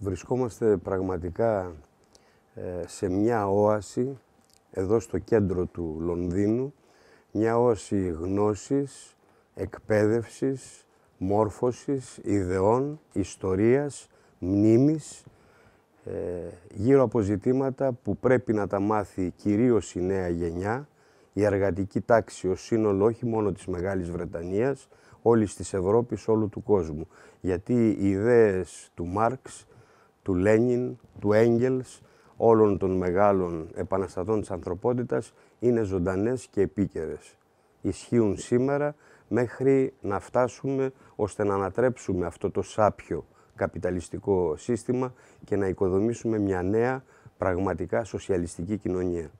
Βρισκόμαστε πραγματικά ε, σε μια όαση εδώ στο κέντρο του Λονδίνου, μια όαση γνώσης, εκπαίδευσης, μόρφωσης, ιδεών, ιστορίας, μνήμης, ε, γύρω από ζητήματα που πρέπει να τα μάθει κυρίως η νέα γενιά, η εργατική τάξη ο σύνολο όχι μόνο της Μεγάλης Βρετανίας, όλης της Ευρώπης, όλου του κόσμου. Γιατί οι ιδέες του Μάρξ του Λένιν, του Έγγελς, όλων των μεγάλων επαναστατών της ανθρωπότητας είναι ζωντανές και επίκαιρες. Ισχύουν σήμερα μέχρι να φτάσουμε ώστε να ανατρέψουμε αυτό το σάπιο καπιταλιστικό σύστημα και να οικοδομήσουμε μια νέα πραγματικά σοσιαλιστική κοινωνία.